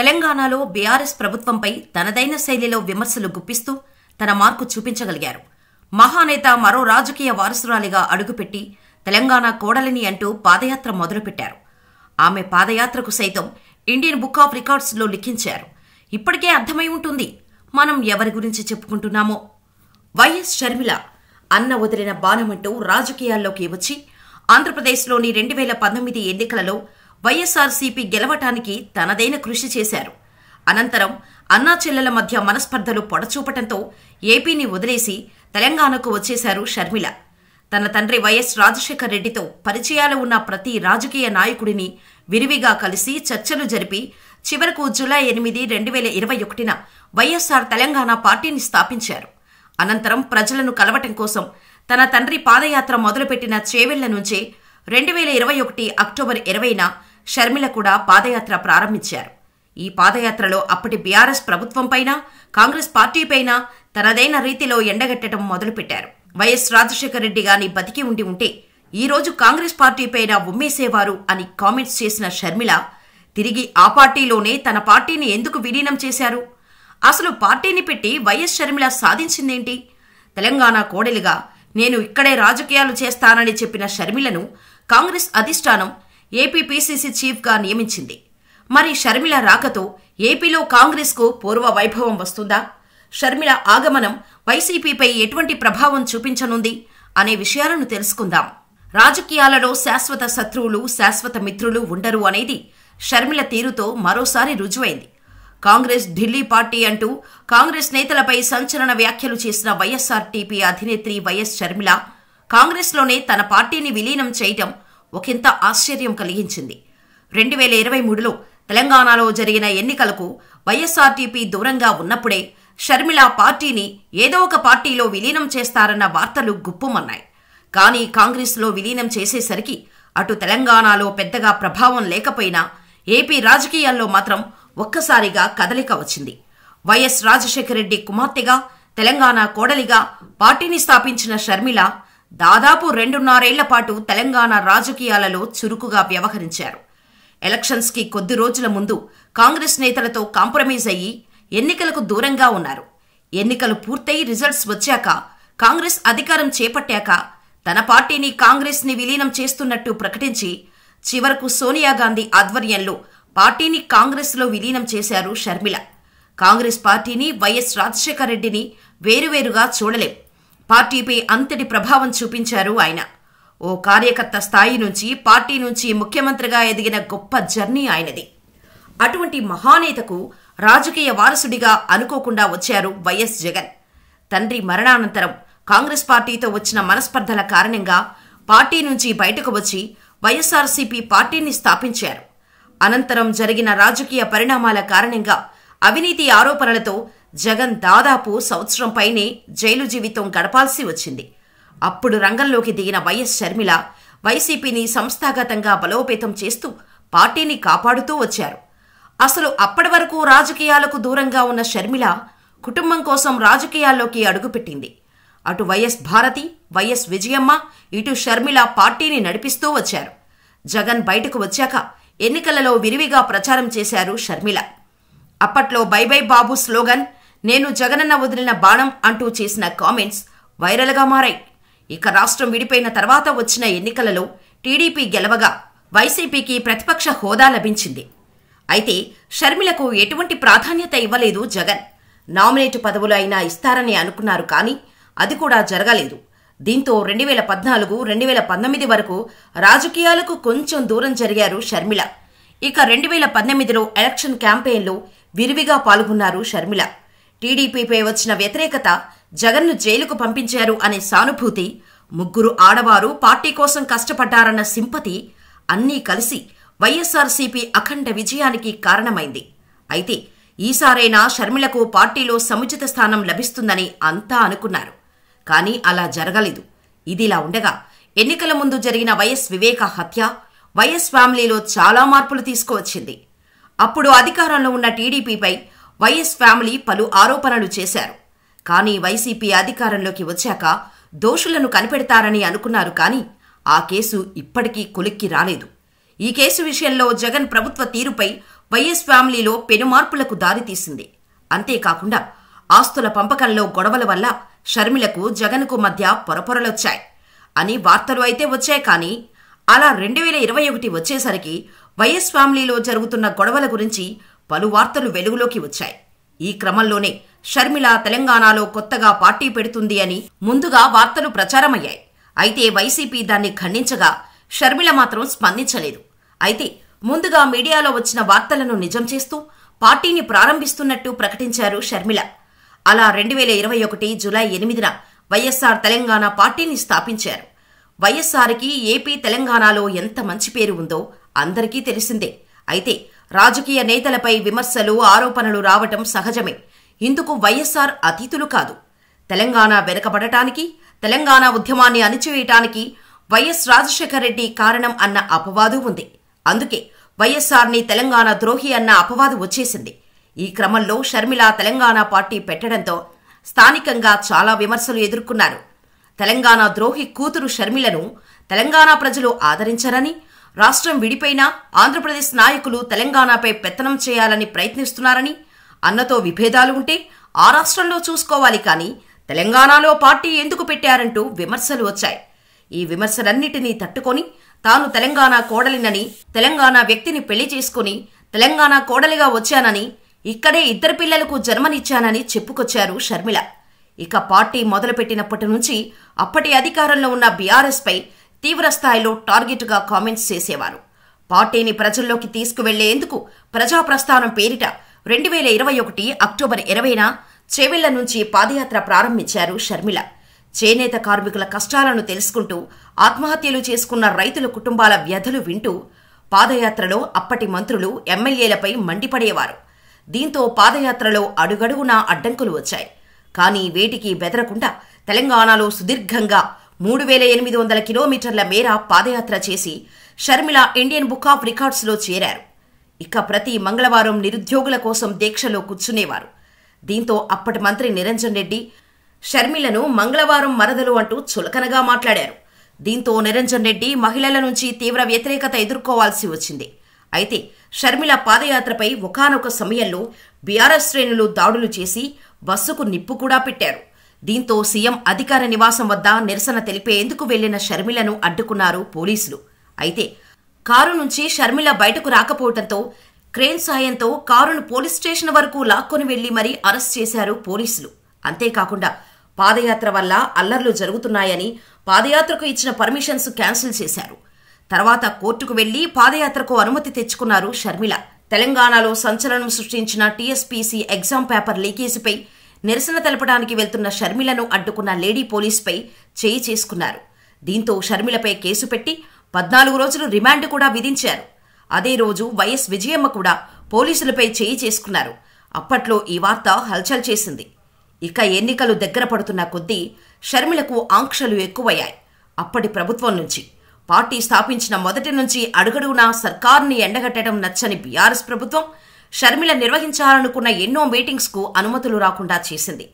తెలంగాణలో బీఆర్ఎస్ ప్రభుత్వంపై తనదైన శైలిలో విమర్శలు గుప్పిస్తూ తన మార్కు చూపించగలిగారు మహానేత మరో రాజకీయ వారసురాలిగా అడుగుపెట్టి తెలంగాణ కోడలిని అంటూ పాదయాత్ర మొదలుపెట్టారు ఆమె పాదయాత్రకు సైతం ఇండియన్ బుక్ ఆఫ్ రికార్డ్స్లో లిఖించారు ఇప్పటికే అర్థమై ఉంటుంది మనం ఎవరి గురించి చెప్పుకుంటున్నామో వైఎస్ షర్మిల అన్న వదిలిన బాణమంటూ రాజకీయాల్లోకి వచ్చి ఆంధ్రప్రదేశ్లోని రెండు వేల పంతొమ్మిది ఎన్నికలలో వైఎస్ఆర్సీపీ గెలవటానికి తనదైన కృషి చేశారు అనంతరం అన్నా చెల్లెల మధ్య మనస్పర్ధలు పొడచూపటంతో ఏపీని వదిలేసి తెలంగాణకు వచ్చేశారు షర్మిల తన తండ్రి వైఎస్ రాజశేఖర్ రెడ్డితో పరిచయాలు ఉన్న ప్రతి రాజకీయ నాయకుడిని విరివిగా కలిసి చర్చలు జరిపి చివరకు జులై ఎనిమిది రెండు వేల ఇరవై ఒకటిన వైఎస్ఆర్ తెలంగాణ పార్టీని స్థాపించారు అనంతరం ప్రజలను కలవటం కోసం తన తండ్రి పాదయాత్ర మొదలుపెట్టిన చేవెళ్ల నుంచే రెండు వేల ఇరవై ఒకటి అక్టోబర్ ఇరవైన షర్మిల కూడా పాదయాత్ర ప్రారంభించారు ఈ పాదయాత్రలో అప్పటి బీఆర్ఎస్ ప్రభుత్వంపైన కాంగ్రెస్ పార్టీపైన తనదైన రీతిలో ఎండగట్టడం మొదలుపెట్టారు వైఎస్ రాజశేఖర రెడ్డి గాని బతికి ఉండి ఉంటే ఈరోజు కాంగ్రెస్ పార్టీపైన ఉమ్మేసేవారు అని కామెంట్స్ చేసిన షర్మిల తిరిగి ఆ పార్టీలోనే తన పార్టీని ఎందుకు విలీనం చేశారు అసలు పార్టీని పెట్టి వైఎస్ షర్మిల సాధించిందేంటి తెలంగాణ కోడలిగా నేను ఇక్కడే రాజకీయాలు చేస్తానని చెప్పిన షర్మిలను కాంగ్రెస్ అధిష్టానం ఏపీపీసీసీ చీఫ్గా నియమించింది మరి షర్మిల రాకతో ఏపీలో కాంగ్రెస్కు పూర్వ వైభవం వస్తుందా షర్మిల ఆగమనం వైసీపీపై ఎటువంటి ప్రభావం చూపించనుంది అనే విషయాలను తెలుసుకుందాం రాజకీయాలలో శాశ్వత శత్రువులు శాశ్వత మిత్రులు ఉండరు అనేది షర్మిల తీరుతో మరోసారి రుజువైంది కాంగ్రెస్ ఢిల్లీ పార్టీ అంటూ కాంగ్రెస్ నేతలపై సంచలన వ్యాఖ్యలు చేసిన వైఎస్ఆర్టీపీ అధినేత్రి వైఎస్ షర్మిల కాంగ్రెస్లోనే తన పార్టీని విలీనం చేయటం ఒకంత ఆశ్చర్యం కలిగించింది రెండు వేల ఇరవై మూడులో తెలంగాణలో జరిగిన ఎన్నికలకు వైఎస్ఆర్టీపీ దూరంగా ఉన్నప్పుడే షర్మిల పార్టీని ఏదో ఒక పార్టీలో విలీనం చేస్తారన్న వార్తలు గుప్పుమన్నాయి కానీ కాంగ్రెస్లో విలీనం చేసేసరికి అటు తెలంగాణలో పెద్దగా ప్రభావం లేకపోయినా ఏపీ రాజకీయాల్లో మాత్రం ఒక్కసారిగా కదలిక వచ్చింది వైఎస్ రాజశేఖరరెడ్డి కుమార్తెగా తెలంగాణ కోడలిగా పార్టీని స్థాపించిన షర్మిల దాదాపు రెండున్నరేళ్ల పాటు తెలంగాణ రాజకీయాలలో చురుకుగా వ్యవహరించారు ఎలక్షన్స్కి కొద్ది రోజుల ముందు కాంగ్రెస్ నేతలతో కాంప్రమైజ్ అయ్యి ఎన్నికలకు దూరంగా ఉన్నారు ఎన్నికలు పూర్తయి రిజల్ట్స్ వచ్చాక కాంగ్రెస్ అధికారం చేపట్టాక తన పార్టీని కాంగ్రెస్ ని విలీనం చేస్తున్నట్టు ప్రకటించి చివరకు సోనియా గాంధీ ఆధ్వర్యంలో పార్టీని కాంగ్రెస్లో విలీనం చేశారు షర్మిల కాంగ్రెస్ పార్టీని వైఎస్ రాజశేఖర రెడ్డిని వేరువేరుగా చూడలేం పార్టీపై అంతటి ప్రభావం చూపించారు ఆయన ఓ కార్యకర్త స్థాయి నుంచి పార్టీ నుంచి ముఖ్యమంత్రిగా ఎదిగిన గొప్ప జర్నీ ఆయనది అటువంటి మహానేతకు రాజకీయ వారసుడిగా అనుకోకుండా వచ్చారు వైఎస్ జగన్ తండ్రి మరణానంతరం కాంగ్రెస్ పార్టీతో వచ్చిన మనస్పర్ధల కారణంగా పార్టీ నుంచి బయటకు వచ్చి వైఎస్ఆర్సీపీ పార్టీని స్థాపించారు అనంతరం జరిగిన రాజకీయ పరిణామాల కారణంగా అవినీతి ఆరోపణలతో జగన్ దాదాపు సంవత్సరం పైనే జైలు జీవితం గడపాల్సి వచ్చింది అప్పుడు రంగంలోకి దిగిన వైఎస్ షర్మిల వైసీపీని సంస్థాగతంగా బలోపేతం చేస్తూ పార్టీని కాపాడుతూ వచ్చారు అసలు అప్పటి వరకు రాజకీయాలకు దూరంగా ఉన్న షర్మిల కుటుంబం కోసం రాజకీయాల్లోకి అడుగుపెట్టింది అటు వైఎస్ భారతి వైఎస్ విజయమ్మ ఇటు షర్మిల పార్టీని నడిపిస్తూ వచ్చారు జగన్ బయటకు వచ్చాక ఎన్నికలలో విరివిగా ప్రచారం చేశారు షర్మిల అప్పట్లో బై బై బాబు స్లోగన్ నేను జగనన్న వదిలిన బాణం అంటూ చేసిన కామెంట్స్ వైరల్గా మారాయి ఇక రాష్ట్రం విడిపోయిన తర్వాత వచ్చిన ఎన్నికలలో టీడీపీ గెలవగా వైసీపీకి ప్రతిపక్ష హోదా లభించింది అయితే షర్మిలకు ఎటువంటి ప్రాధాన్యత ఇవ్వలేదు జగన్ నామినేట్ పదవులు అయినా ఇస్తారని అనుకున్నారు కానీ అది కూడా జరగలేదు దీంతో రెండు వేల పద్నాలుగు రెండు వేల పంతొమ్మిది వరకు రాజకీయాలకు కొంచెం దూరం జరిగారు షర్మిల ఇక రెండు వేల పద్దెనిమిదిలో ఎలక్షన్ క్యాంపెయిన్లో విరివిగా పాల్గొన్నారు షర్మిల టీడీపీపై వచ్చిన వ్యతిరేకత జగన్ను జైలుకు పంపించారు అనే సానుభూతి ముగ్గురు ఆడవారు పార్టీ కోసం కష్టపడ్డారన్న సింపతి అన్నీ కలిసి వైఎస్ఆర్సీపీ అఖండ విజయానికి కారణమైంది అయితే ఈసారైనా షర్మిలకు పార్టీలో సముచిత స్థానం లభిస్తుందని అంతా అనుకున్నారు కానీ అలా జరగలేదు ఇదిలా ఉండగా ఎన్నికల ముందు జరిగిన వైఎస్ వివేక హత్య వైఎస్ ఫ్యామిలీలో చాలా మార్పులు తీసుకువచ్చింది అప్పుడు అధికారంలో ఉన్న టీడీపీపై వైఎస్ ఫ్యామిలీ పలు ఆరోపణలు చేశారు కానీ వైసీపీ అధికారంలోకి వచ్చాక దోషులను కనిపెడతారని అనుకున్నారు కానీ ఆ కేసు ఇప్పటికీ కొలిక్కి రాలేదు ఈ కేసు విషయంలో జగన్ ప్రభుత్వ తీరుపై వైఎస్ ఫ్యామిలీలో పెనుమార్పులకు దారితీసింది అంతేకాకుండా ఆస్తుల పంపకంలో గొడవల వల్ల షర్మిలకు జగన్కు మధ్య పొరపొరలొచ్చాయి అని వార్తలు అయితే వచ్చాయి కానీ అలా రెండు వేల ఇరవై ఒకటి వచ్చేసరికి వైఎస్ ఫ్యామిలీలో జరుగుతున్న గొడవల గురించి పలు వార్తలు వెలుగులోకి వచ్చాయి ఈ క్రమంలోనే షర్మిల తెలంగాణలో కొత్తగా పార్టీ పెడుతుంది అని ముందుగా వార్తలు ప్రచారమయ్యాయి అయితే వైసీపీ దాన్ని ఖండించగా షర్మిల మాత్రం స్పందించలేదు అయితే ముందుగా మీడియాలో వచ్చిన వార్తలను నిజం చేస్తూ పార్టీని ప్రారంభిస్తున్నట్టు ప్రకటించారు షర్మిల అలా రెండు వేల ఇరవై ఒకటి జులై ఎనిమిదిన వైఎస్ఆర్ తెలంగాణ పార్టీని స్థాపించారు వైఎస్ఆర్కి ఏపీ తెలంగాణలో ఎంత మంచి పేరు ఉందో అందరికీ తెలిసిందే అయితే రాజకీయ నేతలపై విమర్శలు ఆరోపణలు రావటం సహజమే ఇందుకు వైఎస్ఆర్ అతిథులు కాదు తెలంగాణ వెనకబడటానికి తెలంగాణ ఉద్యమాన్ని అణిచివేయటానికి వైఎస్ రాజశేఖర రెడ్డి కారణం అన్న అపవాదు ఉంది అందుకే వైఎస్ఆర్ని తెలంగాణ ద్రోహి అన్న అపవాదు వచ్చేసింది ఈ క్రమంలో షర్మిల తెలంగాణ పార్టీ పెట్టడంతో స్థానికంగా చాలా విమర్శలు ఎదుర్కొన్నారు తెలంగాణ ద్రోహి కూతురు షర్మిలను తెలంగాణ ప్రజలు ఆదరించరని రాష్ట్రం విడిపోయినా ఆంధ్రప్రదేశ్ నాయకులు తెలంగాణపై పెత్తనం చేయాలని ప్రయత్నిస్తున్నారని అన్నతో విభేదాలు ఉంటే ఆ రాష్ట్రంలో చూసుకోవాలి కానీ తెలంగాణలో పార్టీ ఎందుకు పెట్టారంటూ విమర్శలు వచ్చాయి ఈ విమర్శలన్నిటినీ తట్టుకొని తాను తెలంగాణ కోడలినని తెలంగాణ వ్యక్తిని పెళ్లి చేసుకుని తెలంగాణ కోడలిగా వచ్చానని ఇక్కడే ఇద్దరు పిల్లలకు జన్మనిచ్చానని చెప్పుకొచ్చారు షర్మిల ఇక పార్టీ మొదలుపెట్టినప్పటి నుంచి అప్పటి అధికారంలో ఉన్న బీఆర్ఎస్పై తీవ్రస్థాయిలో టార్గెట్గా కామెంట్స్ చేసేవారు పార్టీని ప్రజల్లోకి తీసుకువెళ్లేందుకు ప్రజాప్రస్థానం పేరిట రెండు వేల ఇరవై ఒకటి అక్టోబర్ ఇరవైన చేవెళ్ల నుంచి పాదయాత్ర ప్రారంభించారు షర్మిల చేనేత కార్మికుల కష్టాలను తెలుసుకుంటూ ఆత్మహత్యలు చేసుకున్న రైతుల కుటుంబాల వ్యధులు వింటూ పాదయాత్రలో అప్పటి మంత్రులు ఎమ్మెల్యేలపై మండిపడేవారు దీంతో పాదయాత్రలో అడుగడుగునా అడ్డంకులు వచ్చాయి కానీ వేటికి బెదరకుండా తెలంగాణలో సుదీర్ఘంగా మూడు వేల ఎనిమిది వందల కిలోమీటర్ల మేర పాదయాత్ర చేసి షర్మిల ఇండియన్ బుక్ ఆఫ్ రికార్డ్స్లో చేరారు ఇక ప్రతి మంగళవారం నిరుద్యోగుల కోసం దీక్షలో కూర్చునేవారు దీంతో అప్పటి మంత్రి నిరంజన్ రెడ్డి షర్మిలను మంగళవారం మరదలు అంటూ చులకనగా మాట్లాడారు దీంతో నిరంజన్ రెడ్డి మహిళల నుంచి తీవ్ర వ్యతిరేకత ఎదుర్కోవాల్సి వచ్చింది అయితే షర్మిల పాదయాత్రపై ఒకనొక సమయంలో బీఆర్ఎస్ శ్రేణులు దాడులు చేసి బస్సుకు నిప్పు కూడా పెట్టారు దీంతో సీఎం అధికార నివాసం వద్ద నిరసన తెలిపేందుకు వెళ్లిన షర్మిలను అడ్డుకున్నారు పోలీసులు అయితే కారు నుంచి షర్మిల బయటకు రాకపోవడంతో క్రేన్ సాయంతో కారును పోలీస్ స్టేషన్ వరకు లాక్కొని వెళ్లి మరీ అరెస్ట్ చేశారు పోలీసులు అంతేకాకుండా పాదయాత్ర వల్ల అల్లర్లు జరుగుతున్నాయని పాదయాత్రకు ఇచ్చిన పర్మిషన్స్ క్యాన్సిల్ చేశారు తర్వాత కోర్టుకు వెళ్లి పాదయాత్రకు అనుమతి తెచ్చుకున్నారు షర్మిల తెలంగాణలో సంచలనం సృష్టించిన టీఎస్పీసీ ఎగ్జామ్ పేపర్ లీకేజీపై నిరసన తెలపడానికి వెళ్తున్న షర్మిలను అడ్డుకున్న లేడీ పోలీస్పై చేయి చేసుకున్నారు దీంతో షర్మిలపై కేసు పెట్టి పద్నాలుగు రోజులు రిమాండ్ కూడా విధించారు అదే రోజు వైఎస్ విజయమ్మ కూడా పోలీసులపై చేయి చేసుకున్నారు అప్పట్లో ఈ వార్త హల్చల్ చేసింది ఇక ఎన్నికలు దగ్గర పడుతున్న కొద్దీ షర్మిలకు ఆంక్షలు ఎక్కువయ్యాయి అప్పటి ప్రభుత్వం నుంచి పార్టీ స్థాపించిన మొదటి నుంచి అడుగడుగునా సర్కార్ని ఎండగట్టడం నచ్చని బీఆర్ఎస్ ప్రభుత్వం షర్మిల నిర్వహించాలనుకున్న ఎన్నో మీటింగ్స్కు అనుమతులు రాకుండా చేసింది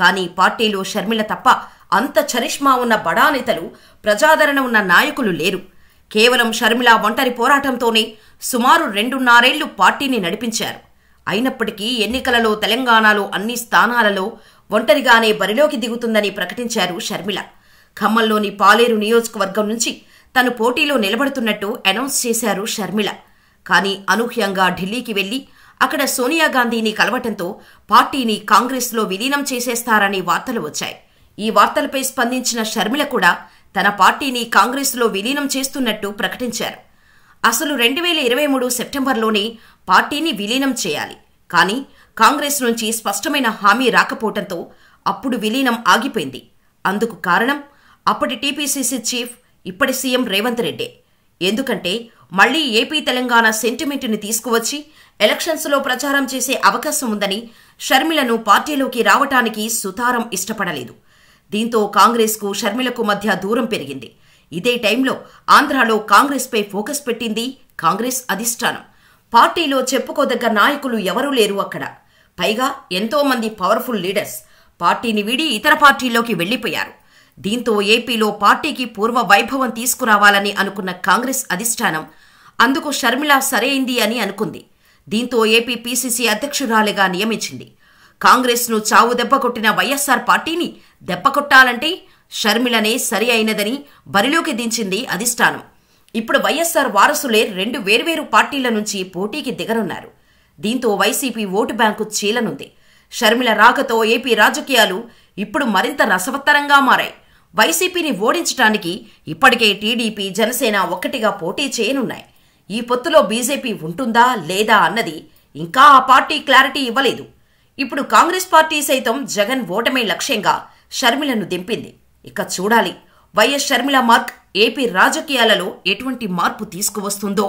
కానీ పార్టీలో షర్మిల తప్ప అంత చరిష్మా ఉన్న బడా నేతలు ప్రజాదరణ ఉన్న నాయకులు లేరు కేవలం షర్మిల ఒంటరి పోరాటంతోనే సుమారు రెండున్నారేళ్లు పార్టీని నడిపించారు అయినప్పటికీ ఎన్నికలలో తెలంగాణలో అన్ని స్థానాలలో ఒంటరిగానే బరిలోకి దిగుతుందని ప్రకటించారు షర్మిల ఖమ్మంలోని పాలేరు నియోజకవర్గం నుంచి తను పోటీలో నిలబడుతున్నట్టు అనౌన్స్ చేశారు షర్మిల కానీ అనూహ్యంగా ఢిల్లీకి వెళ్లి అక్కడ సోనియా గాంధీని కలవటంతో పార్టీని కాంగ్రెస్లో విలీనం చేసేస్తారని వార్తలు వచ్చాయి ఈ వార్తలపై స్పందించిన షర్మిల కూడా తన పార్టీని కాంగ్రెస్లో విలీనం చేస్తున్నట్టు ప్రకటించారు అసలు రెండు వేల ఇరవై మూడు సెప్టెంబర్లోనే పార్టీని విలీనం చేయాలి కానీ కాంగ్రెస్ నుంచి స్పష్టమైన హామీ రాకపోవటంతో అప్పుడు విలీనం ఆగిపోయింది అందుకు కారణం అప్పటి టీపీసీసీ చీఫ్ ఇప్పటి సీఎం రేవంత్ రెడ్డే ఎందుకంటే మళ్లీ ఏపీ తెలంగాణ సెంటిమెంట్ని తీసుకువచ్చి ఎలక్షన్స్లో ప్రచారం చేసే అవకాశం ఉందని షర్మిలను పార్టీలోకి రావటానికి సుతారం ఇష్టపడలేదు దీంతో కాంగ్రెస్కు షర్మిలకు మధ్య దూరం పెరిగింది ఇదే టైంలో ఆంధ్రాలో కాంగ్రెస్పై ఫోకస్ పెట్టింది కాంగ్రెస్ అధిష్టానం పార్టీలో చెప్పుకోదగ్గ నాయకులు ఎవరూ లేరు అక్కడ పైగా ఎంతోమంది పవర్ఫుల్ లీడర్స్ పార్టీని వీడి ఇతర పార్టీలోకి వెళ్లిపోయారు దీంతో ఏపీలో పార్టీకి పూర్వ వైభవం తీసుకురావాలని అనుకున్న కాంగ్రెస్ అధిష్టానం అందుకు షర్మిల సరైంది అని అనుకుంది దీంతో ఏపీ పీసీసీ అధ్యక్షురాలిగా నియమించింది కాంగ్రెస్ను చావు దెబ్బకొట్టిన వైఎస్ఆర్ పార్టీని దెబ్బకొట్టాలంటే షర్మిలనే సరి అయినదని బరిలోకి దించింది అధిష్టానం ఇప్పుడు వైఎస్ఆర్ వారసులే రెండు వేర్వేరు పార్టీల నుంచి పోటీకి దిగనున్నారు దీంతో వైసీపీ ఓటు బ్యాంకు చీలనుంది షర్మిల రాకతో ఏపీ రాజకీయాలు ఇప్పుడు మరింత రసవత్తరంగా మారాయి వైసీపీని ఓడించడానికి ఇప్పటికే టీడీపీ జనసేన ఒక్కటిగా పోటీ చేయనున్నాయి ఈ పొత్తులో బీజేపీ ఉంటుందా లేదా అన్నది ఇంకా ఆ పార్టీ క్లారిటీ ఇవ్వలేదు ఇప్పుడు కాంగ్రెస్ పార్టీ సైతం జగన్ ఓటమే లక్ష్యంగా షర్మిలను దింపింది ఇక చూడాలి వైఎస్ షర్మిల మార్క్ ఏపీ రాజకీయాలలో ఎటువంటి మార్పు తీసుకువస్తుందో